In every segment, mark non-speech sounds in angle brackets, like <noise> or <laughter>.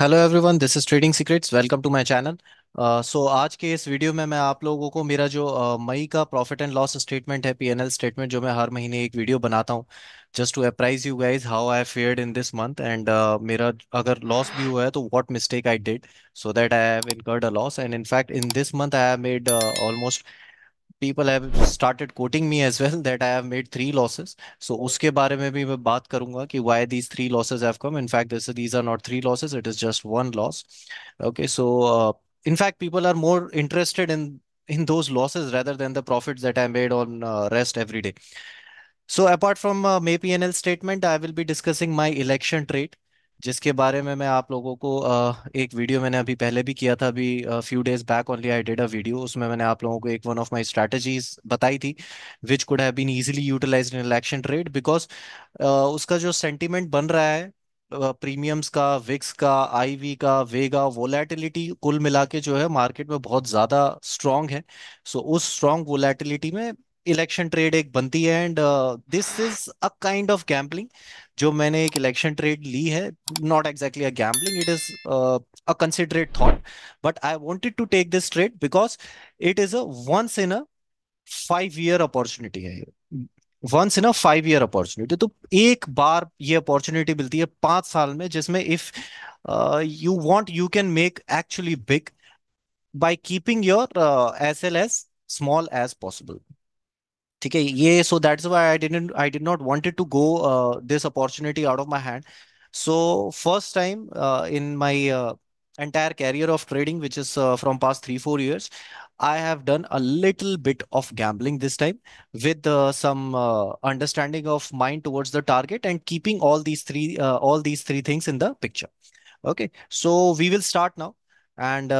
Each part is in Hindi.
Hello everyone this is trading secrets welcome to my channel so आज के इस वीडियो में मैं आप लोगों को मेरा जो uh, मई uh, का प्रॉफिट एंड लॉस स्टेटमेंट है पीएनएल स्टेटमेंट जो मैं हर महीने एक वीडियो बनाता हूं just to apprise you guys how I fared in this month and मेरा अगर लॉस भी हुआ है तो what mistake I did so that I have incurred a loss and in fact in this month I have made almost people have started quoting me as well <laughs> that I have made three losses. So uske बारे में भी मैं बात करूंगा कि why these three losses have come. In fact, these are not three losses. It is just one loss. Okay, so uh, in fact, people are more interested in in those losses rather than the profits that I made on uh, rest every day. So apart from uh, May PNL statement, I will be discussing my election trade. जिसके बारे में मैं आप लोगों को एक वीडियो मैंने अभी पहले भी किया था अभी few days back only I did a video उसमें मैंने आप लोगों को एक वन ऑफ माय स्ट्रेटजीज बताई थी which could have been easily utilised in election trade because उसका जो सेंटिमेंट बन रहा है प्रीमियम्स का विक्स का आईवी का वेगा वोलेटिलिटी कुल मिला के जो है मार्केट में बहुत ज़्यादा स्ट्रांग है सो so, उस स्ट्रांग वोलेटिलिटी में इलेक्शन ट्रेड एक बनती है and this is a kind of gambling जो मैंने एक इलेक्शन ट्रेड ली है not exactly a gambling it is a considerate thought but I wanted to take this trade because it is a once in a five year opportunity है once in a five year opportunity तो एक बार ये अपॉर्चुनिटी मिलती है पांच साल में जिसमें if you want you can make actually big by keeping your S L as small as possible Okay. ठीक है ये so that's why I didn't I did not wanted to go uh, this opportunity out of my hand. so first time uh, in my uh, entire career of trading, which is from past three, four years, I have done a little bit of gambling this time with some understanding of mind towards the target and keeping all these three, all these three things in the picture. Okay, so we will start now and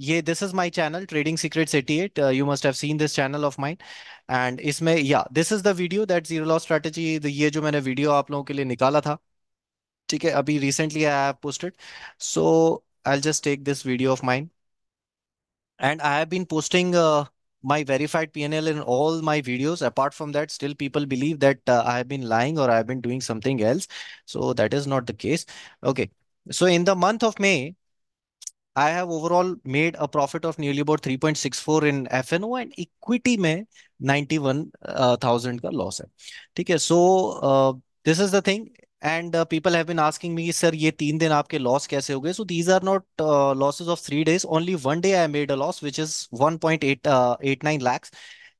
ये this is my channel trading secrets 88 you must have seen this channel of mine, and इसमें या this is the video that zero loss strategy ये जो मैंने वीडियो आप लोगों के लिए निकाला था ठीक है अभी recently I have posted so I will just take this video of mine and I have been posting my verified PNL in all my videos. Apart from that, still people believe that uh, I have been lying or I have been doing something else. So that is not the case. Okay. So in the month of May, I have overall made a profit of nearly about 3.64 in FNO and equity may 91,000 का लॉस है ठीक so uh, this is the thing, and uh, people have been asking me, sir, ye ये तीन aapke loss kaise कैसे So these are not are not losses of three days only one day I made a loss 1.889 lakhs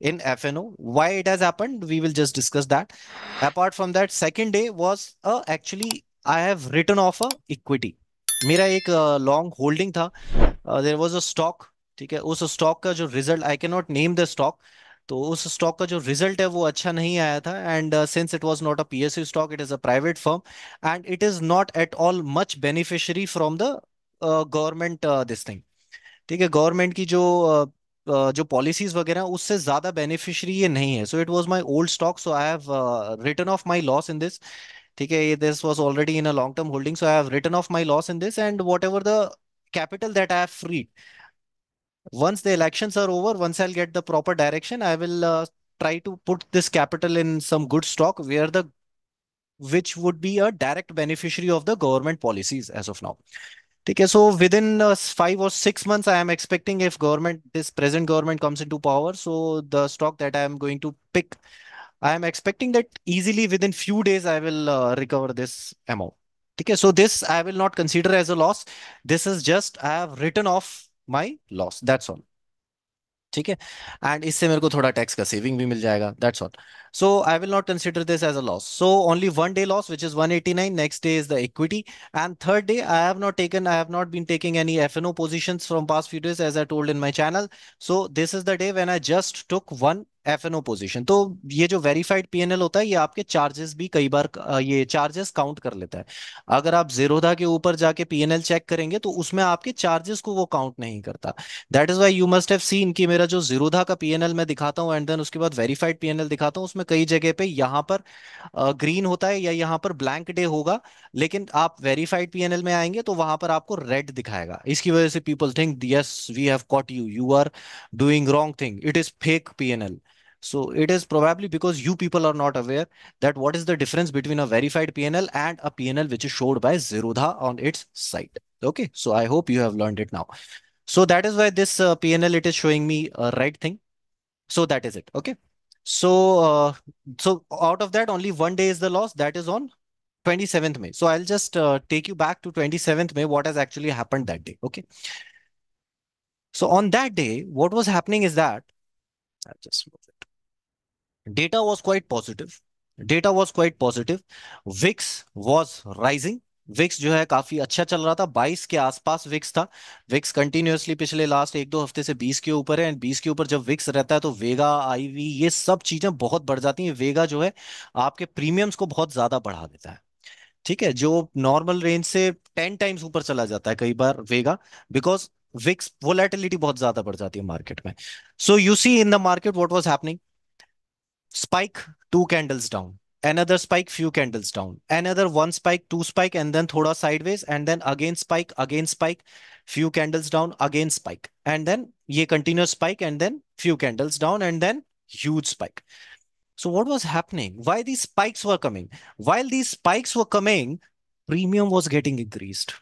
in FNO. Why it has happened, we will just discuss that. Apart from that, second day was uh, actually I have written off a equity. मेरा एक लॉन्ग होल्डिंग था देर वॉज अ स्टॉक ठीक है उस स्टॉक का जो result I can not name the stock तो उस स्टॉक का जो रिजल्ट है वो अच्छा नहीं आया था and since it was not a P S U stock it is a private firm and it is not at all much beneficiary from the government this thing ठीक है गवर्नमेंट की जो uh, जो पॉलिसीज वगैरह उससे ज्यादा बेनिफिशरी ये नहीं है so it was my old stock so I have return of my loss in this Okay, this was already in a long-term holding, so I have written off my loss in this and whatever the capital that I have freed. Once the elections are over, once I'll get the proper direction, I will uh, try to put this capital in some good stock where the which would be a direct beneficiary of the government policies as of now. Okay, so within uh, five or six months, I am expecting if government, this present government comes into power, so the stock that I am going to pick I am expecting that easily within few days I will uh, recover this amount. Okay, so this I will not consider as a loss. This is just I have written off my loss. That's all. Okay, and इससे मेरे को थोड़ा tax saving भी That's all. So I will not consider this as a loss. So only one day loss, which is 189. Next day is the equity, and third day I have not taken, I have not been taking any FNO positions from past few days, as I told in my channel. So this is the day when I just took one F N O position तो ये जो वेरीफाइड पी एन एल होता है ये आपके चार्जेस भी कई बार ये चार्जेस काउंट कर लेता है अगर आप जीरोधा के ऊपर जाके पी एन एल चेक करेंगे तो उसमें आपके चार्जेस को वो काउंट नहीं करता that is why you must have seen कि मेरा जो जीरोधा का एल मैं दिखाता हूँ एंड देन उसके बाद वेरीफाइड एल दिखाता हूँ उसमें कई जगह पे यहाँ पर ग्रीन होता है या यहाँ पर ब्लैंक डे होगा लेकिन आप वेरीफाइड पीएनएल में आएंगे तो वहां पर आपको रेड दिखाएगा इसकी वजह से people think yes we have caught you you are doing wrong thing it is fake P N L So it is probably because you people are not aware that what is the difference between a verified PNL and a PNL which is showed by Zerodha on its site. Okay, so I hope you have learned it now. So that is why this uh, PNL, it is showing me a right thing. So that is it. Okay. So, uh, so out of that, only one day is the loss. That is on 27th May. So I'll just uh, take you back to 27th May, what has actually happened that day. Okay. So on that day, what was happening is that, I'll just move it. data was quite positive data was quite positive VIX was rising VIX जो है काफी अच्छा चल रहा था बाईस के आसपास विक्स था विक्स कंटिन्यूअसली पिछले लास्ट एक दो हफ्ते से बीस के ऊपर है एंड बीस के ऊपर जब विक्स रहता है तो वेगा आई वी ये सब चीजें बहुत बढ़ जाती हैं वेगा जो है आपके प्रीमियम्स को बहुत ज्यादा बढ़ा देता है ठीक है जो नॉर्मल रेंज से टेन टाइम्स ऊपर चला जाता है कई बार वेगा बिकॉज विक्स वोलेटिलिटी बहुत ज्यादा बढ़ जाती है मार्केट में so you see in the market what was happening spike, two candles down. Another spike, few candles down. Another one spike, two spike, and then thoda sideways, and then again spike, again spike, few candles down, again spike. And then ye continuous spike, and then few candles down, and then huge spike. So what was happening? Why these spikes were coming? While these spikes were coming, premium was getting increased.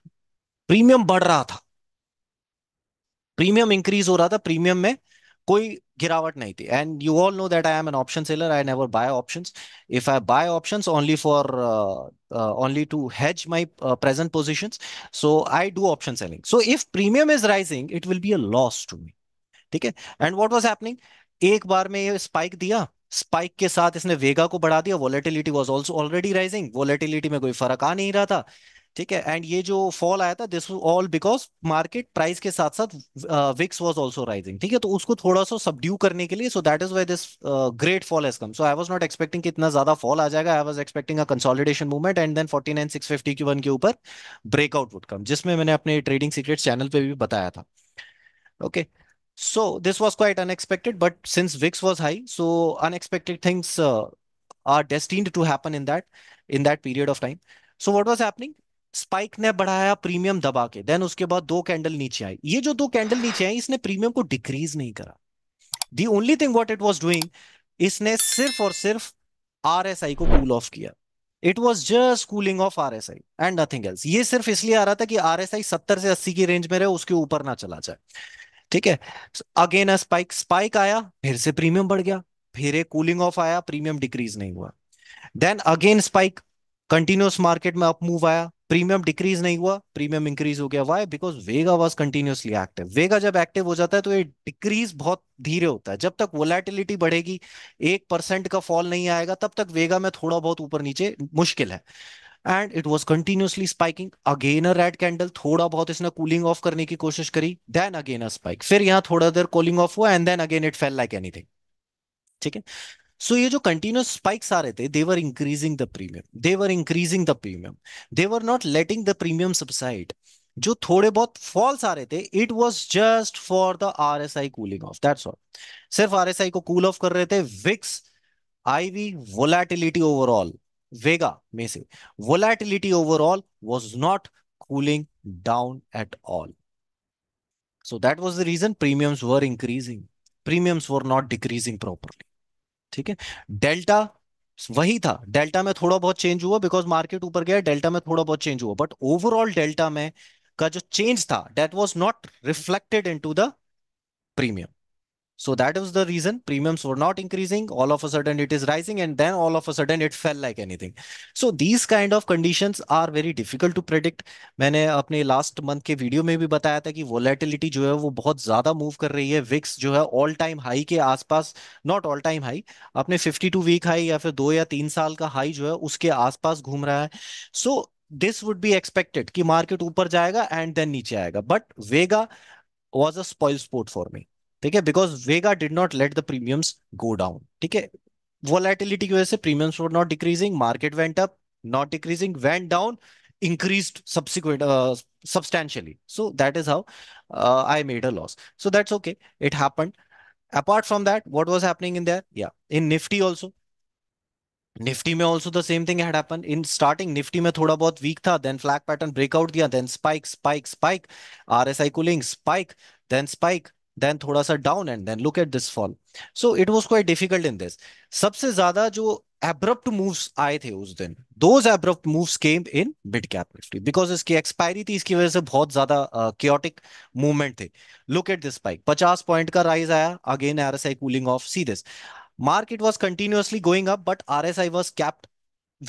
Premium बढ़ Premium increase or रहा Premium में कोई गिरावट नहीं थी and you all know that I am an option seller I never buy options if I buy options only for only to hedge my present positions so I do option selling so if premium is rising it will be a loss to me ठीक है एंड व्हाट वाज हैपनिंग एक बार में ये स्पाइक दिया स्पाइक के साथ इसने वेगा को बढ़ा दिया volatility was also already rising volatility में कोई फर्क आ नहीं रहा था ठीक है एंड ये जो फॉल आया था this all because market price के साथ साथ विक्स वाज आल्सो राइजिंग ठीक है तो उसको थोड़ा सा सबड्यू करने के लिए so that is why this great fall has come so I was not expecting कि इतना ज्यादा फॉल आ जाएगा I was expecting a consolidation movement and then forty nine के ऊपर ब्रेकआउट वुड कम जिसमें मैंने अपने ट्रेडिंग सीक्रेट चैनल पर भी बताया था okay okay. So this was quite unexpected, but since VIX was high, so unexpected things uh, are destined to happen in that in that period of time. So what was happening? Spike ने बढ़ाया प्रीमियम दबा के देन उसके बाद दो कैंडल नीचे आई ये जो दो कैंडल नीचे आई इसने प्रीमियम को डिक्रीज नहीं करा दी only thing what it was doing इसने सिर्फ और सिर्फ आर एस आई को कूल ऑफ किया it was just cooling off R S I and nothing else ये सिर्फ इसलिए आ रहा था कि आर एस आई सत्तर से अस्सी की रेंज में रहे उसके ऊपर ना चला जाए ठीक है अगेन स्पाइक स्पाइक आया फिर से प्रीमियम बढ़ गया फिर एक कूलिंग ऑफ आया प्रीमियम डिक्रीज नहीं हुआ then again spike continuous market में अप मूव आया प्रीमियम डिक्रीज नहीं हुआ प्रीमियम इंक्रीज हो गया why because vega was continuously active vega जब एक्टिव हो जाता है तो ये डिक्रीज बहुत धीरे होता है जब तक वोलेटिलिटी बढ़ेगी एक परसेंट का फॉल नहीं आएगा तब तक वेगा में थोड़ा बहुत ऊपर नीचे मुश्किल है and it was continuously spiking again a red candle थोड़ा बहुत इसने कूलिंग ऑफ करने की कोशिश करी देन अगेन अ स्पाइक फिर यहाँ थोड़ा देर कूलिंग ऑफ हुआ and then again it fell like anything ठीक है So ye jo continuous spikes are the, they were increasing the premium. They were increasing the premium. They were not letting the premium subside. Jo thode falls are the, it was just for the RSI cooling off. That's all. Sirf RSI ko cool off kar the, VIX, IV, volatility overall, Vega, se. volatility overall was not cooling down at all. So that was the reason premiums were increasing. Premiums were not decreasing properly. ठीक है डेल्टा वही था डेल्टा में थोड़ा बहुत चेंज हुआ बिकॉज मार्केट ऊपर गया डेल्टा में थोड़ा बहुत चेंज हुआ बट ओवरऑल डेल्टा में का जो चेंज था that was not reflected into the premium So that was the reason premiums were not increasing. All of a sudden it is rising and then all of a sudden it fell like anything. So these kind of conditions are very difficult to predict. मैंने अपने लास्ट मंथ के वीडियो में भी बताया था कि वोलेटिलिटी जो है वो बहुत ज़्यादा मूव कर रही है विक्स जो है ऑल टाइम हाई के आसपास नॉट ऑल टाइम हाई अपने 52 वीक हाई या फिर दो या तीन साल का हाई जो है उसके आसपास घूम रहा है so this would be expected कि मार्केट ऊपर जाएगा एंड देन नीचे आएगा but vega was a spoil sport for me ठीक है because vega did not let the premiums go down ठीक है वॉलेटिलिटी की वजह से premiums were not decreasing market went up not decreasing went down increased subsequent uh, substantially so that is how uh, i made a loss so that's okay it happened apart from that what was happening in there yeah in nifty also nifty may also the same thing had happened in starting nifty me thoda bahut weak tha then flag pattern breakout diya then spike spike spike rsi cooling spike then spike then थोड़ा सा down and then look at this fall so it was quite difficult in this सबसे ज्यादा जो एब्रप्ट मूव्स आए थे उस दिन those abrupt moves came in mid cap Nifty because इसकी एक्सपायरी थी इसकी वजह से बहुत ज्यादा क्योटिक मूवमेंट थे लुक एट दिस स्पाइक पचास पॉइंट का राइज आया again R S I cooling off see this market was continuously going up but RSI was capped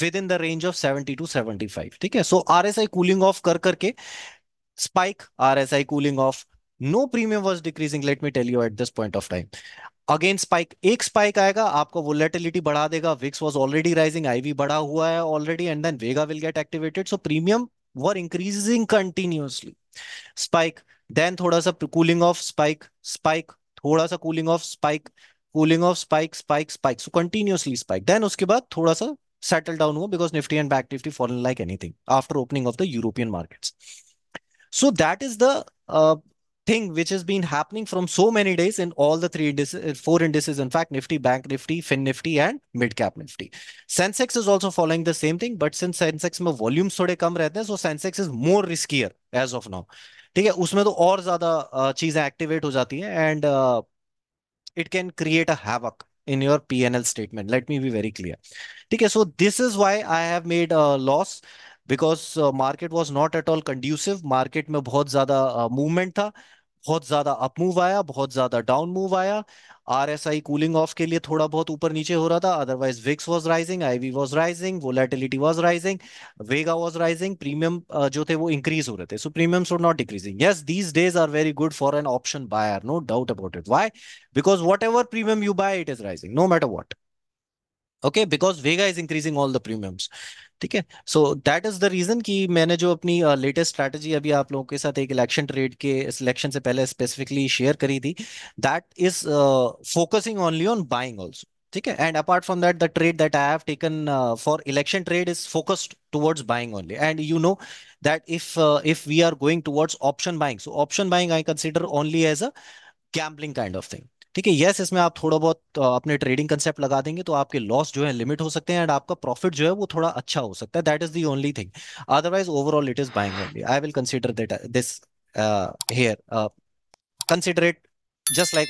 within the range of seventy to seventy five ठीक है so R S I cooling off कर करके spike R S I cooling off no premium was decreasing let me tell you at this point of time again spike एक स्पाइक आएगा आपका वोलेटिलिटी बढ़ा देगा VIX was already rising IV बढ़ा हुआ है already and then vega will get activated so premium were increasing continuously spike then थोड़ा सा कूलिंग ऑफ स्पाइक स्पाइक थोड़ा सा cooling off spike cooling off spike spike spike so continuously spike then उसके बाद थोड़ा सा settle down over because Nifty and Bank Nifty fallen like anything after opening of the European markets. So that is the uh, thing which has been happening from so many days in all the three indices, uh, four indices, in fact, Nifty, Bank Nifty, Fin Nifty, and Midcap Nifty. Sensex is also following the same thing, but since Sensex में volumes थोड़े कम रहते हैं, so Sensex is more riskier as of now. ठीक है, उसमें तो और ज्यादा चीजें activate हो जाती हैं and uh, it can create a havoc in your P&L statement. Let me be very clear. ठीक है, so this is why I have made a loss. Because market uh, was not at all conducive market में बहुत ज़्यादा मूवमेंट uh, था बहुत ज्यादा अप मूव आया बहुत ज्यादा डाउन मूव आया R S I cooling off के लिए थोड़ा बहुत ऊपर नीचे हो रहा था otherwise VIX was rising V was rising volatility was rising vega was rising premium जो थे वो इंक्रीज हो रहे थे so premium should not decreasing yes these days are very good for an option buyer no doubt about it why because whatever premium you buy it is rising no matter what okay because vega is increasing all the premiums ठीक है so that is the reason कि मैंने जो अपनी लेटेस्ट स्ट्रैटेजी अभी आप लोगों के साथ एक इलेक्शन ट्रेड के सिलेक्शन से पहले स्पेसिफिकली शेयर करी थी that is focusing only on buying also ठीक है and apart from that the trade that I have taken for election trade is focused towards buying only and you know that if if we are going towards option buying so option buying I consider only as a a kind of thing ठीक है यस इसमें आप थोड़ा बहुत अपने ट्रेडिंग कंसेप्ट लगा देंगे तो आपके लॉस जो है लिमिट हो सकते हैं एंड आपका प्रॉफिट जो है वो थोड़ा अच्छा हो सकता है that is the only thing otherwise overall it is buying only I will consider that this here consider it just like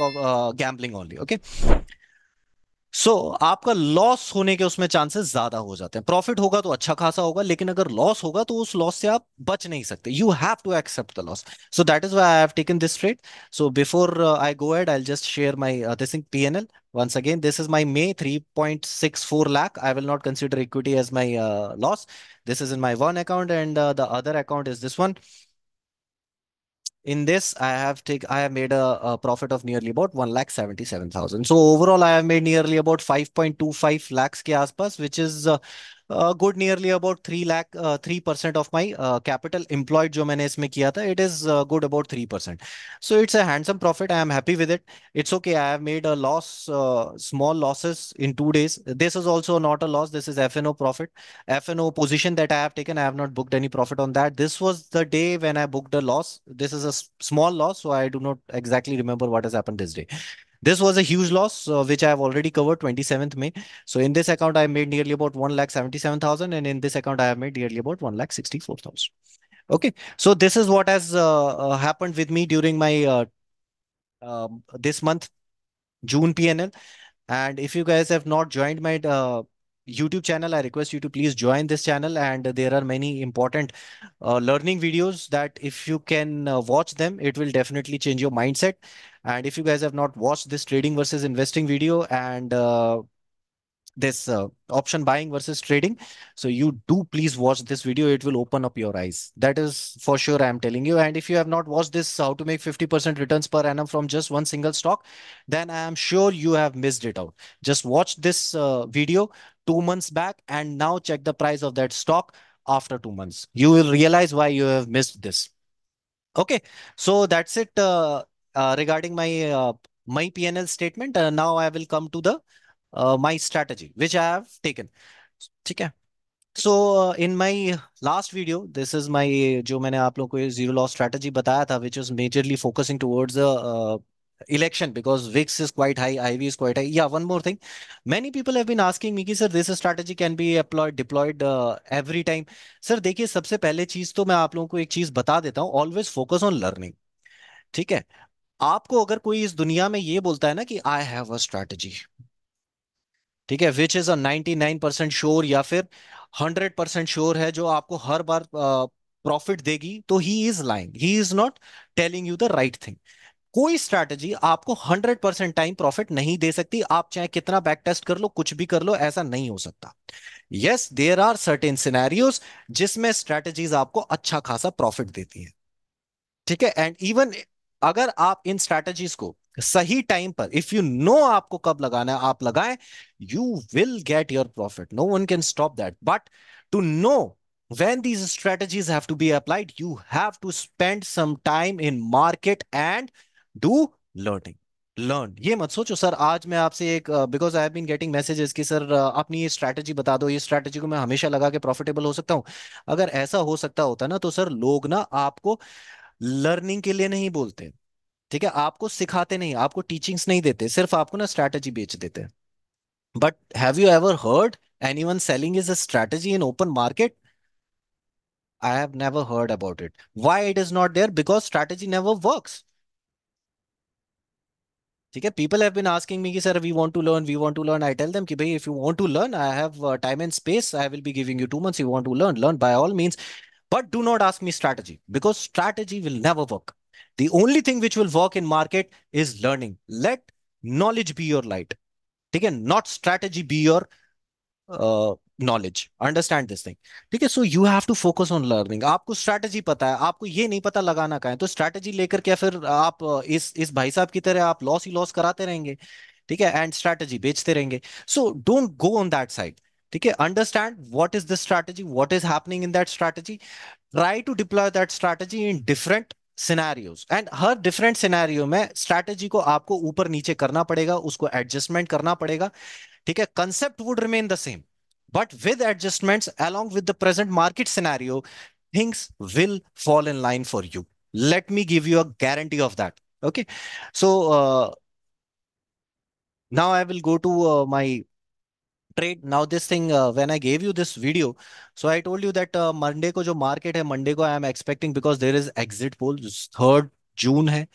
gambling only okay so so, आपका लॉस होने के उसमें चांसेस ज्यादा हो जाते हैं प्रॉफिट होगा तो अच्छा खासा होगा लेकिन अगर लॉस होगा तो उस लॉस से आप बच नहीं सकते you have to accept the loss so that is why I have taken this trade so before I go ahead I just share my this thing P N L once again this is my May three point six four lakh I will not consider equity as my loss this is in my one account and the other account is this one in this i have take i have made a, a profit of nearly about 1 lakh 77000 so overall i have made nearly about 5.25 lakhs ke aaspas which is uh, uh, good nearly about three lakh three percent of my capital employed जो मैंने इसमें किया था it is good about three percent so it's a handsome profit I am happy with it it's okay I have made a loss small losses in two days this is also not a loss this is F N O profit F N O position that I have taken I have not booked any profit on that this was the day when I booked a loss this is a small loss so I do not exactly remember what is happen this day this was a huge loss, uh, which I have already covered 27th May. So in this account, I made nearly about 1,77,000 and in this account, I have made nearly about 1,64,000. Okay, so this is what has uh, uh happened with me during my uh, um, this month, June PNL. And if you guys have not joined my uh, YouTube channel. I request you to please join this channel and there are many important uh, learning videos that if you can uh, watch them, it will definitely change your mindset. And if you guys have not watched this trading versus investing video and uh, this uh, option buying versus trading. So you do please watch this video. It will open up your eyes. That is for sure. I'm telling you. And if you have not watched this, how to make 50% returns per annum from just one single stock, then I am sure you have missed it out. Just watch this uh, video two months back and now check the price of that stock after two months. You will realize why you have missed this. Okay. So that's it uh, uh regarding my, uh, my PNL statement. Uh, now I will come to the my strategy which I है so in my last video this is my जो मैंने आप लोग को जीरो लॉ स्ट्रैटेजी बताया था which is majorly focusing towards election because VIX is quite high I V is quite high या one more thing many people have been asking me कि sir this strategy can be employ deployed every time sir देखिए सबसे पहले चीज तो मैं आप लोगों को एक चीज बता देता हूँ ऑलवेज फोकस ऑन लर्निंग ठीक है आपको अगर कोई इस दुनिया में ये बोलता है ना कि आई हैव अ स्ट्रैटेजी ठीक है which is a nine percent sure या फिर हंड्रेड परसेंट श्योर है जो आपको हर बार प्रॉफिट देगी तो he is lying he is not telling you the right thing कोई स्ट्रैटेजी आपको 100 परसेंट टाइम प्रॉफिट नहीं दे सकती आप चाहे कितना बैक टेस्ट कर लो कुछ भी कर लो ऐसा नहीं हो सकता yes there are certain scenarios जिसमें स्ट्रैटेजीज आपको अच्छा खासा प्रॉफिट देती है ठीक है एंड इवन अगर आप इन स्ट्रैटेजीज को सही टाइम पर इफ यू नो आपको कब लगाना है आप लगाएं you will get your profit no one can stop that but to know when these strategies have to be applied you have to spend some time in market and do learning learn ये मत सोचो सर आज मैं आपसे एक because I have been getting messages कि सर अपनी ये स्ट्रैटेजी बता दो ये स्ट्रैटेजी को मैं हमेशा लगा के प्रॉफिटेबल हो सकता हूँ अगर ऐसा हो सकता होता ना तो सर लोग ना आपको लर्निंग के लिए नहीं बोलते ठीक है आपको सिखाते नहीं आपको टीचिंग्स नहीं देते सिर्फ आपको ना स्ट्रैटेजी बेच देते but have you ever heard anyone selling is a strategy in open market I have never heard about it why it is not there because strategy never work ठीक है people have been asking me कि sir we want to learn we want to learn I tell them कि भाई if you want to learn I have time and space I will be giving you to months you want to learn learn by all means But do not ask me strategy because strategy will never work. The only thing which will work in market is learning. Let knowledge be your light. ठीक है not strategy be your knowledge understand this thing ठीक है so you have to focus on learning आपको स्ट्रैटेजी पता है आपको ये नहीं पता लगाना का है तो स्ट्रैटेजी लेकर क्या फिर आप uh, इस इस भाई साहब की तरह आप लॉस ही लॉस कराते रहेंगे ठीक है एंड स्ट्रैटेजी बेचते रहेंगे so don't go on that side ठीक है understand what is the strategy what is happening in that strategy try to deploy that strategy in different scenarios and हर डिफरेंट सिनेरियो में स्ट्रैटेजी को आपको ऊपर नीचे करना पड़ेगा उसको एडजस्टमेंट करना पड़ेगा ठीक है concept would remain the same but with adjustments along with the present market scenario things will fall in line for you let me give you a guarantee of that okay so uh, now i will go to uh, my trade now this thing when I gave you this video so I told you that Monday को जो मार्केट है मंडे को I am expecting because there is exit poll third June है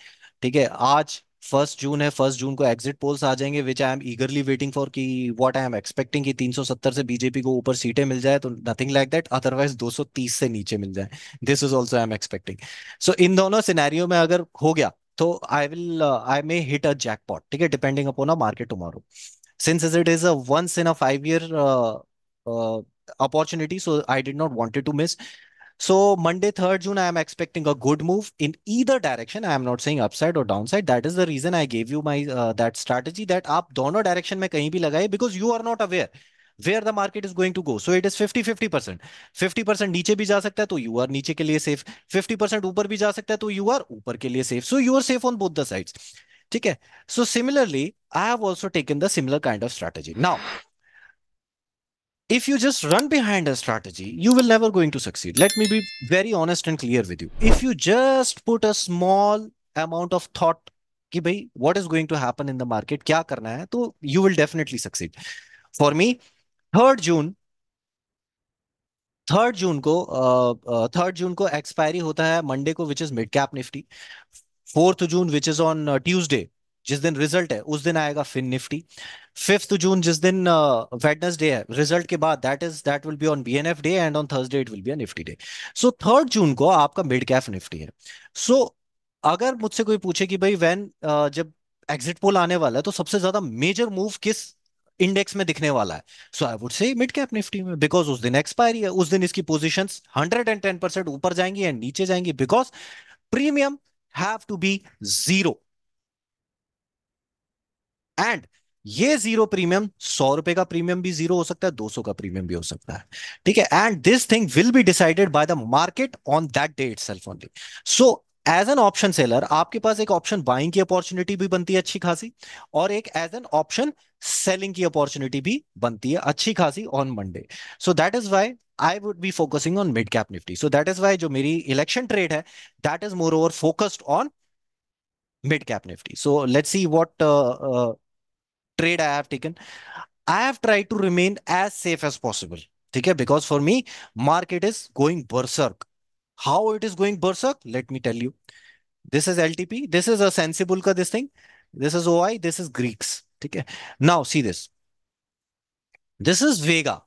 ठीक है आज फर्स्ट जून है फर्स्ट जून को एग्जिट पोल्स आ जाएंगे which I am eagerly waiting for की वॉट आई एम एक्सपेक्टिंग सौ सत्तर से बीजेपी को ऊपर सीटें मिल जाए तो नथिंग लाइक दैट अदरवाइज तीस से नीचे मिल जाए this is also I am expecting so in दोनों सिनेरियो में अगर हो गया तो I will I may hit a jackpot ठीक है depending upon a market tomorrow since as it is a once in a five year uh, uh, opportunity, so I did not want it to miss. So Monday, 3rd June, I am expecting a good move in either direction. I am not saying upside or downside. That is the reason I gave you my uh, that strategy that आप दोनों direction में कहीं भी लगाए because you are not aware where the market is going to go. So it is 50-50 percent. 50 percent नीचे भी जा सकता है you are नीचे के safe. 50 percent upar भी जा सकता है you are upar के safe. So you are safe on both the sides. ठीक है so similarly I have also taken the similar kind of strategy now if you just run behind a strategy, you will never going to succeed. Let me be very honest and clear with you. If you just put a small amount of thought कि भाई what is going to happen in the market, क्या करना है, तो you will definitely succeed. For me, third June third June को थर्ड uh, जून को एक्सपायरी होता है मंडे को which is mid cap Nifty fourth June which is on Tuesday जिस दिन रिजल्ट है उस दिन आएगा फिन निफ्टी फिफ्थ जून जिस दिन वेडनेसडे uh, है रिजल्ट के बाद that is that will be on B N F day and on Thursday it will be Nifty day so third June को आपका मिड कैफ निफ्टी है सो so, अगर मुझसे कोई पूछे कि भाई वैन uh, जब एग्जिट पोल आने वाला है तो सबसे ज्यादा मेजर मूव किस इंडेक्स में दिखने वाला है so I would say mid cap Nifty में बिकॉज उस दिन एक्सपायरी है उस दिन इसकी position hundred and ten percent ऊपर जाएंगी एंड नीचे जाएंगी because premium have to be zero and ये जीरो प्रीमियम सौ रुपए का प्रीमियम भी जीरो हो सकता है दो सौ का प्रीमियम भी हो सकता है ठीक है and this thing will be decided by the market on that day it only so as an option seller आपके पास एक ऑप्शन बाइंग की अपॉर्चुनिटी भी बनती है अच्छी खासी और एक एज एन ऑप्शन सेलिंग की अपॉर्चुनिटी भी बनती है अच्छी खासी on Monday so that is why I would be focusing on mid cap Nifty. So that is why जो मेरी election trade है, that is moreover focused on mid cap Nifty. So let's see what uh, uh, trade I have taken. I have tried to remain as safe as possible. ठीक है, because for me market is going berserk. How it is going berserk? Let me tell you. This is LTP. This is a sensible ka this thing. This is OI. This is Greeks. ठीक है. Now see this. This is Vega.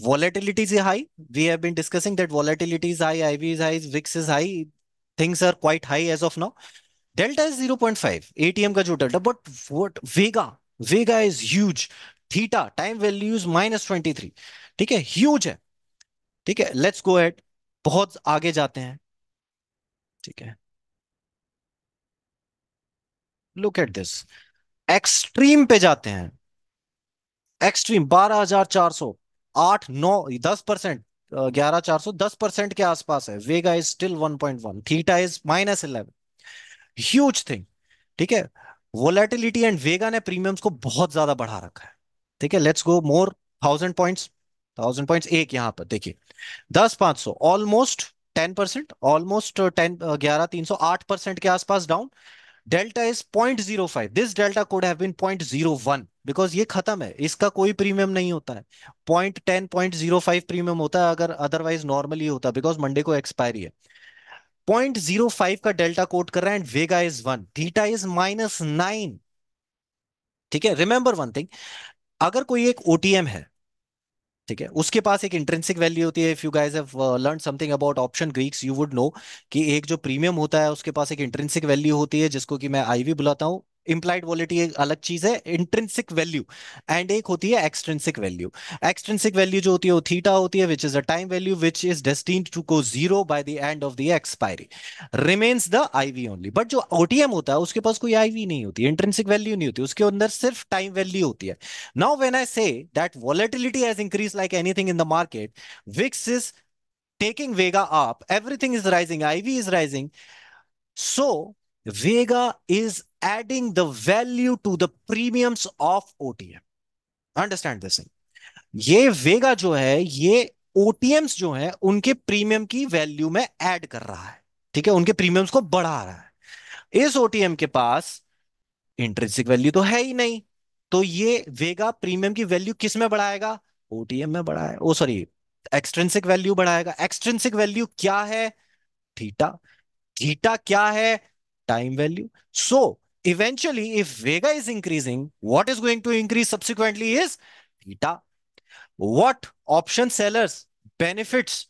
Volatility is high. We have been discussing that volatility is high, IV is high, VIX is high. Things are quite high as of now. Delta is 0.5, ATM ka jo delta, but what Vega, Vega is huge. Theta, time value is minus 23. theek hai huge hai theek hai let's go ahead. bahut aage jate hain theek hai Look at this. extreme pe jate hain extreme 12,400. आठ नौ दस परसेंट ग्यारह चार सौ दस परसेंट के आसपास है vega is still one point one theta is minus eleven huge thing ठीक है वोलेटिलिटी एंड वेगा ने प्रीमियम्स को बहुत ज्यादा बढ़ा रखा है ठीक है let's go more thousand point thousand point एक यहां पर देखिए दस पांच सौ almost ten percent almost ten ग्यारह तीन सौ आठ परसेंट के आसपास down delta is point zero five this delta could have been point zero one because ये खत्म है इसका कोई प्रीमियम नहीं होता है point ten point zero five premium होता है अगर अदरवाइज नॉर्मली होता है बिकॉज मंडे को एक्सपायरी है पॉइंट जीरो फाइव का डेल्टा कोड कर रहा है and vega is one theta is minus nine ठीक है रिमेंबर वन थिंग अगर कोई एक ओटीएम है ठीक है उसके पास एक इंट्रेंसिक वैल्यू होती है if you guys have learn something about option Greeks you would know कि एक जो प्रीमियम होता है उसके पास एक इंट्रेंसिक वैल्यू होती है जिसको कि मैं आईवी बुलाता हूँ इम्प्लाइड वॉलिटी एक अलग चीज है इंट्रेंसिक वैल्यू एंड एक होती है एक्सट्रेंसिक वैल्यू एक्सट्रेंसिक वैल्यू जो होती है वो थीटा होती है which is a time value which is destined to go zero by the end of the expiry remains the IV only but जो ओटीएम होता है उसके पास कोई आईवी नहीं होती इंट्रेंसिक वैल्यू नहीं होती उसके अंदर सिर्फ टाइम वैल्यू होती है now when I say that volatility has increase like anything in the market VIX is taking vega आप everything is rising IV is rising so Vega is adding the value to the premiums of OTM. Understand this thing. ये वेगा जो है ये OTMs जो है उनके प्रीमियम की वैल्यू में एड कर रहा है ठीक है उनके प्रीमियम्स को बढ़ा रहा है इस ओटीएम के पास इंटरेस्टिक वैल्यू तो है ही नहीं तो ये वेगा प्रीमियम की वैल्यू किस में बढ़ाएगा ओटीएम में बढ़ाएगा ओ सॉरी एक्सट्रेंसिक वैल्यू बढ़ाएगा एक्सट्रेंसिक वैल्यू क्या है थीटा थीटा क्या है time value. So eventually, if vega is increasing, what is going to increase subsequently is theta. What option sellers benefits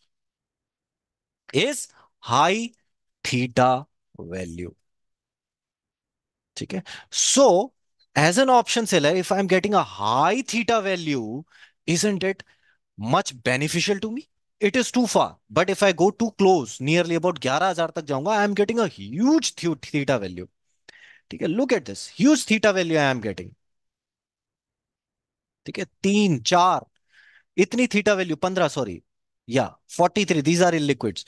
is high theta value. Okay. So as an option seller, if I'm getting a high theta value, isn't it much beneficial to me? it is too far. But if I go too close, nearly about 11,000 तक I am getting a huge theta value. ठीक look at this, huge theta value I am getting. ठीक है, तीन, इतनी theta value, 15, sorry, yeah, 43, these are illiquids.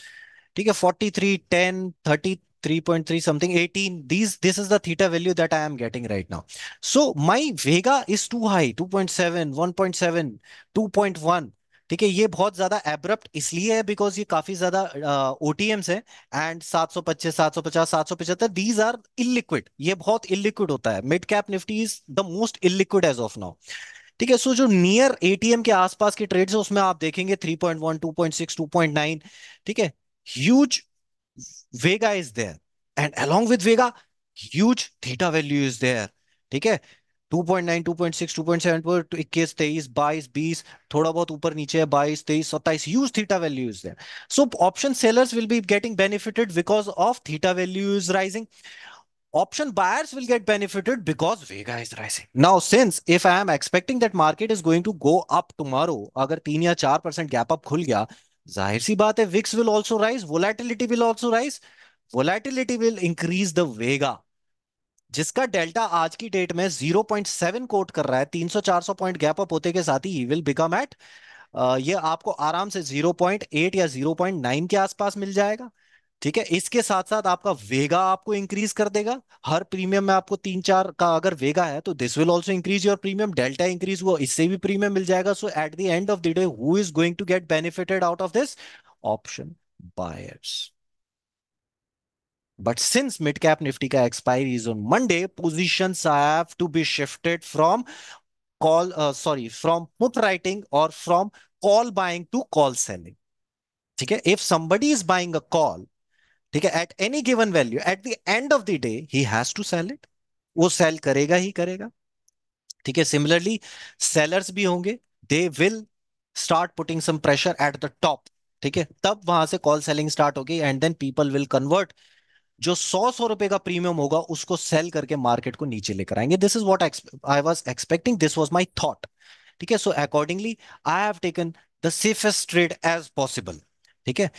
ठीक है, 43, 10, 30. something 18 these this is the theta value that i am getting right now so my vega is too high 2.7 1.7 2.1 ठीक है ये बहुत ज्यादा एब्रप्ट इसलिए है बिकॉज ये काफी ज्यादा ओ टी एम्स है एंड सात सौ पच्चीस सात सौ पचास सात सौ पचहत्तर दीज आर इलिक्विड ये बहुत इलिक्विड होता है mid cap Nifty is the most illiquid as of now ठीक है सो जो नियर एटीएम के आसपास के ट्रेड्स है उसमें आप देखेंगे three point point one two six two point nine ठीक है huge vega is there and along with vega huge theta value is there ठीक है two point nine two point six two point seven पर इक्कीस तेईस बाईस बीस थोड़ा बहुत ऊपर नीचे है बाईस तेईस सत्ताईस huge theta values there so option sellers will be getting benefited because of theta value is rising option buyers will get benefited because vega is rising now since if i am expecting that market is going to go up tomorrow agar 3 ya 4% gap up khul gaya zahir si baat hai vix will also rise volatility will also rise volatility will increase the vega जिसका डेल्टा आज की डेट में 0.7 कोट कर रहा है 300-400 पॉइंट गैप अप होते के साथ ही विल बिकम एट ये आपको आराम से 0.8 या 0.9 के आसपास मिल जाएगा ठीक है इसके साथ साथ आपका वेगा आपको इंक्रीज कर देगा हर प्रीमियम में आपको तीन चार का अगर वेगा है तो this will also increase your premium delta increase हुआ इससे भी प्रीमियम मिल जाएगा so at the end of the day who is going to get benefited out of this option buyers But since midcap Nifty ka expiry is on Monday, positions have to be shifted from call, uh, sorry, from put writing or from call buying to call selling. Okay? If somebody is buying a call, okay, at any given value, at the end of the day, he has to sell it. वो sell? करेगा he करेगा Okay. Similarly, sellers सेलर्स भी होंगे they will start putting some pressure at the top ठीक है call selling से start, and then people will convert. जो सौ सौ रुपए का प्रीमियम होगा उसको सेल करके मार्केट को नीचे लेकर आएंगे this is what I was expecting this was my thought ठीक है so accordingly I have taken the safest trade as possible ठीक है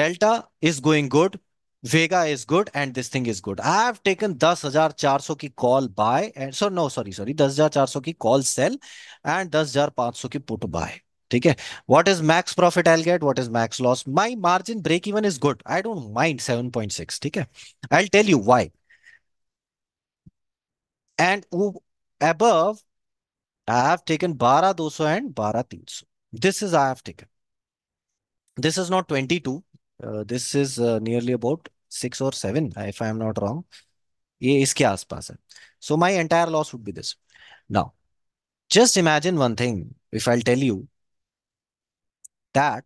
delta is going good vega is good and this thing is good I have taken दस हजार चार सौ की call buy and so no sorry sorry दस हजार चार सौ की कॉल सेल एंड दस हजार पांच सौ की पुट बाय ठीक है what is max profit I get what is max loss my is good. I don't mind 7.6 ठीक I'll tell you why. And above I have taken 12200 and 12300 this is I have taken this is not 22 uh, this is uh, nearly about 6 or 7 if I am not wrong ये इसके आसपास है so my entire loss would be this now just imagine one thing if I'll tell you that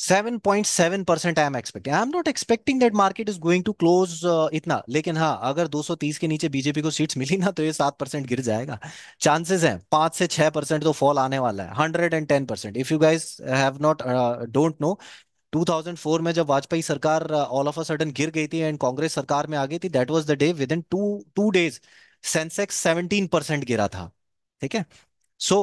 7.7 percent I am expecting I am not expecting that market is going to close इतना लेकिन हाँ अगर 230 के नीचे बीजेपी को सीट्स मिली ना तो ये सात परसेंट गिर जाएगा चांसेस हैं पांच से छह परसेंट तो फॉल आने वाला है hundred and ten percent if you guys have not don't know 2004 में जब वाजपेयी सरकार ऑल ऑफ अ सडन गिर गई थी एंड कांग्रेस सरकार में आ गई थी that was the day within two two days Sensex 17 percent गिरा था ठीक है so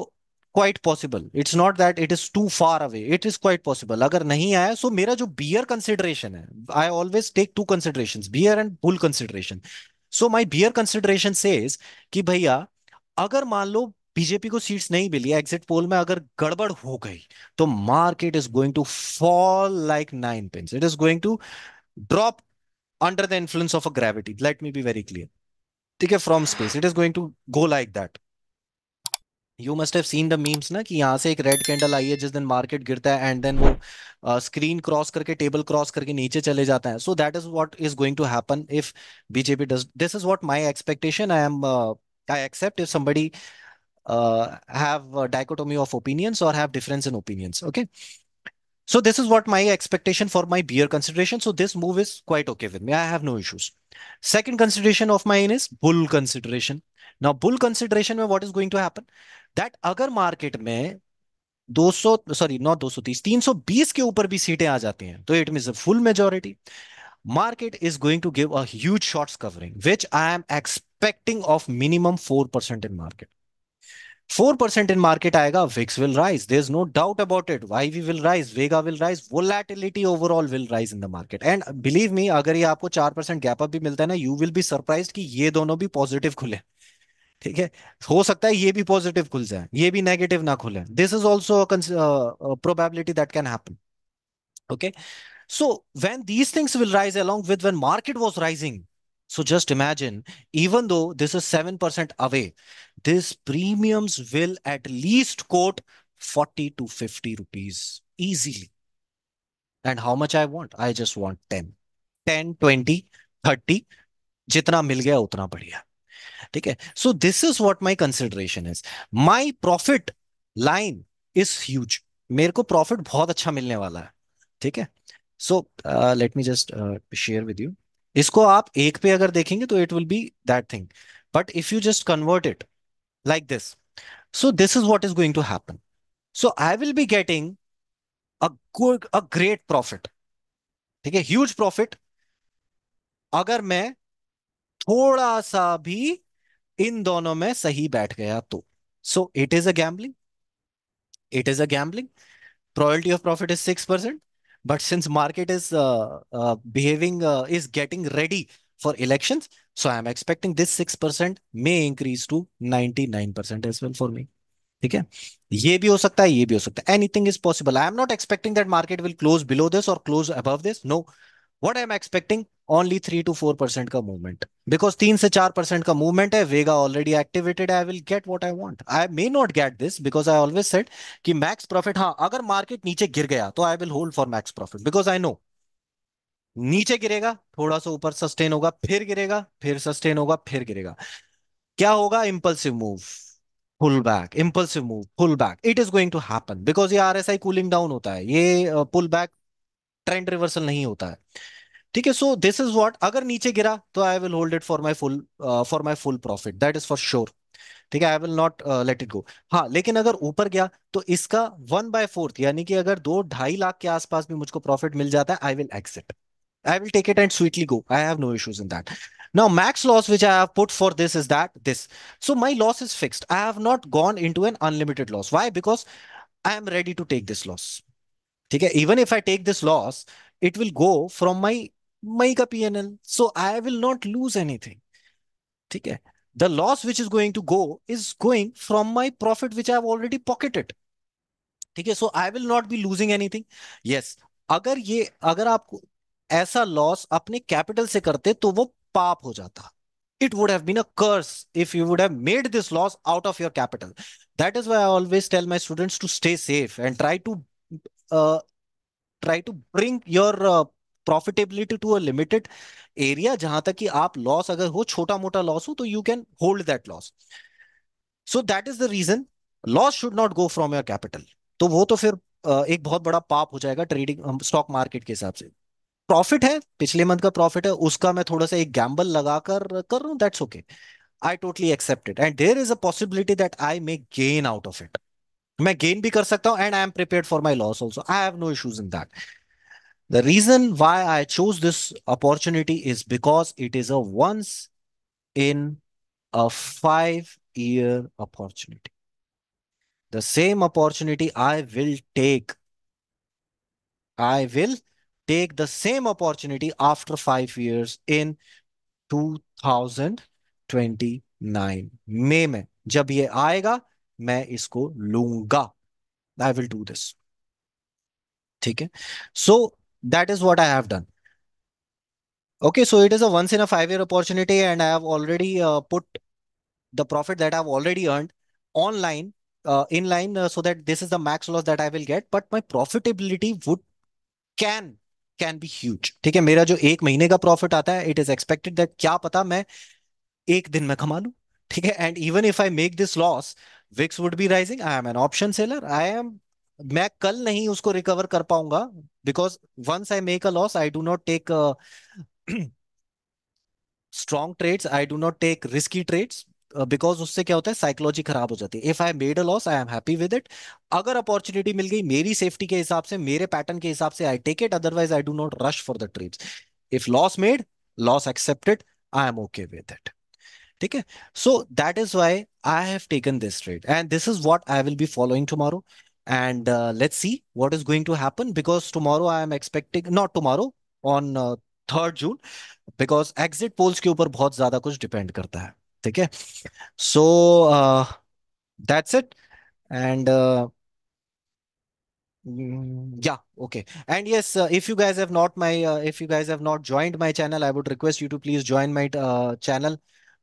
quite possible it's not that it is too far away it is quite possible अगर नहीं आया सो मेरा जो बियर कंसिडरेशन है I always take to consideration bear and bull consideration so my bear consideration से भैया अगर मान लो बीजेपी को सीट्स नहीं मिली एग्जिट पोल में अगर गड़बड़ हो गई तो market is going to fall like nine pence it is going to drop under the influence of a gravity let me be very clear ठीक है from space it is going to go like that you must have seen the memes ना कि यहाँ से एक रेड कैंडल आई है जिस दिन मार्केट गिरता है एंड देन वो स्क्रीन क्रॉस करके टेबल क्रॉस करके नीचे चले जाता है so that is what is going to happen if BJP does this is what my expectation I am I except if somebody have dichotomy of opinions और have difference in opinions okay So this is what my expectation for my beer consideration. So this move is quite okay with me. I have no issues. Second consideration of mine is bull consideration. Now bull consideration, what is going to happen? That अगर मार्केट में 200 सॉरी नॉट 230 320 के ऊपर भी सीटें आ जाती हैं तो it mean full majority market is going to give us short covering which I am expecting of minimum four percent in market four percent in market आएगा VIX will rise there is no doubt about it why we will rise vega will rise volatility overall will rise in the market and believe me अगर ये आपको चार परसेंट गैप अप भी मिलता है ना यू विल बी सरप्राइज कि ये दोनों भी पॉजिटिव खुले ठीक है हो सकता है ये भी पॉजिटिव खुल जाए ये भी नेगेटिव ना खुले this is also probability that can happen okay so when these things will rise along with when market was rising so just imagine even though this is seven percent away this premiums will at least quote forty two fifty rupees easily and how much I want I just want ten ten twenty thirty जितना मिल गया उतना बढ़िया ठीक है so this is what my consideration is my profit line is huge मेरे को प्रॉफिट बहुत अच्छा मिलने वाला है ठीक है so let me just share with you इसको आप एक पे अगर देखेंगे तो it will be that thing but if you just convert it like this so this is what is going to happen so I will be getting a good a great profit ठीक है ह्यूज प्रॉफिट अगर मैं थोड़ा सा भी इन दोनों में सही बैठ गया तो so it is a gambling it is a gambling probability of profit is six percent but since market is behaving is getting ready for election so I am expecting this six percent may increase to ninety nine percent as well for me ठीक है ये भी हो सकता है ये भी हो सकता है anything is possible I am not expecting that market will close below this और क्लोज अब this no what I am expecting only three to four percent का मूवमेंट बिकॉज तीन से चार परसेंट का मूवमेंट है vega already activated I will get what I want I may not get this because I always set कि मैक्स प्रॉफिट हाँ अगर मार्केट नीचे गिर गया तो I will hold for max profit because I know नीचे गिरेगा थोड़ा सा ऊपर सस्टेन होगा फिर गिरेगा फिर सस्टेन होगा फिर गिरेगा क्या होगा impulsive move pull back impulsive move pull back it is going to happen because ये आरएसआई कूलिंग डाउन होता है ये पुल बैक ट्रेंड रिवर्सल नहीं होता है ठीक है सो दिस इज वॉट अगर नीचे गिरा तो I will hold it for my full for my full profit that is for sure ठीक है I will not let it go हाँ लेकिन अगर ऊपर गया तो इसका वन बाय फोर्थ यानी कि अगर दो ढाई लाख के आसपास भी मुझको प्रॉफिट मिल जाता है I will accept I will take it and sweetly go I have no issues in that now loss loss which i have put for this is that this so my loss is fixed i have not gone into an unlimited loss why because i am ready to take this loss okay even if i take this loss it will go from my My का So I will not lose anything. Anything ठीक है the loss which is going to go is going from my profit which I already pocketed ठीक है so so I will not be losing anything. अगर ये अगर आपको ऐसा लॉस अपने कैपिटल से करते तो वो पाप हो जाता it would have been a curse if you would have made this loss out of your capital. That is why I always tell my students to stay safe and try to uh, try to bring your uh, profitability to a limited area जहां तक कि आप लॉस अगर हो छोटा मोटा लॉस हो तो you can hold that loss so that is the reason loss should not go from your capital तो वो तो फिर एक बहुत बड़ा पाप हो जाएगा ट्रेडिंग स्टॉक मार्केट के हिसाब से प्रॉफिट है पिछले मंथ का प्रॉफिट है उसका मैं थोड़ा सा एक गैम्बल लगाकर कर रहा हूँ that's okay I totally accepted and there is a possibility that I may gain out of it मैं गेन भी कर सकता हूँ and I am prepare for my loss also I have no issues in that The reason why I chose this opportunity is because it is a once in a five year opportunity. The same opportunity I will take. I will take the same opportunity after five years in 2029 May में जब ये आएगा मैं इसको so, that is what I have done. Okay, so it is a once in a five year opportunity and I have already uh, put the profit that I've already earned online uh, in line uh, so that this is the max loss that I will get but my profitability would can can be huge ठीक है मेरा जो एक महीने का प्रॉफिट आता है इट इज एक्सपेक्टेड दैट क्या पता मैं एक दिन में कमा लूं ठीक है and even if I make this loss VIX would be rising I am an option seller I am मैं कल नहीं उसको रिकवर कर पाऊंगा because once I make a loss I do not take strong trades I do not take risky trades because उससे क्या होता है साइकोलॉजी खराब हो जाती है if I made a loss I am happy with it अगर अपॉर्चुनिटी मिल गई मेरी सेफ्टी के हिसाब से मेरे पैटर्न के हिसाब से I take it otherwise I do not rush for the trades if loss made loss accepted I am okay with it ठीक है so that is why I have taken this trade and this is what I will be following tomorrow and uh, let's see what is going to happen because tomorrow I am expecting not tomorrow on uh, 3rd June because exit polls के ऊपर बहुत zada कुछ डिपेंड करता hai, ठीक So uh, that's it. And uh, mm, yeah okay and yes uh, if you guys have not my uh, if you guys have not joined my channel i would request you to please join my uh, channel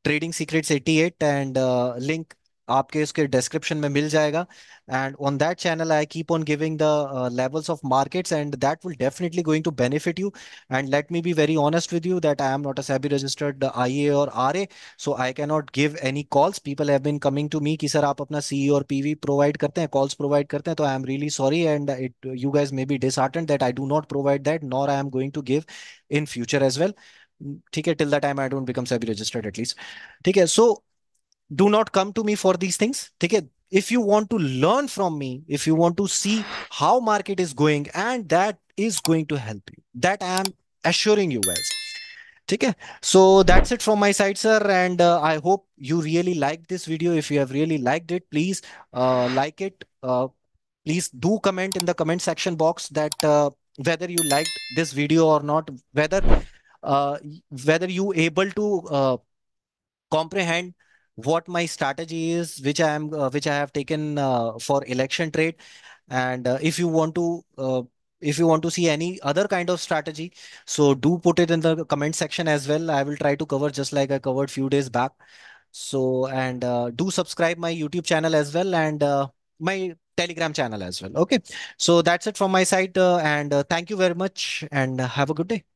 trading secrets 88 and uh, link आपके इसके डिस्क्रिप्शन में मिल जाएगा and on that channel I keep on giving the levels of markets and that will definitely going to benefit you and let me be very honest with you that I am not a SEBI registered I A और R A so I can not give any calls people have been coming to me कि सर आप अपना सी e और पी वी प्रोवाइड करते हैं कॉल्स प्रोवाइड करते हैं तो I am really sorry and it you guys may be dishearten that I do not provide that nor I am going to give in future as well ठीक है till the time I don't become SEBI registered at least ठीक है सो do not come to me for these things ठीक if you want to learn from me if you want to see how market is going and that is going to help you that i am assuring you guys Okay. so that's it from my side sir and uh, i hope you really like this video if you have really liked it please uh, like it uh, please do comment in the comment section box that uh, whether you liked this video or not whether uh, whether you able to uh, comprehend what my strategy is, which I am, uh, which I have taken uh, for election trade. And uh, if you want to, uh, if you want to see any other kind of strategy, so do put it in the comment section as well. I will try to cover just like I covered few days back. So, and uh, do subscribe my YouTube channel as well and uh, my Telegram channel as well. Okay. So that's it from my side. and thank you very much and have a good day.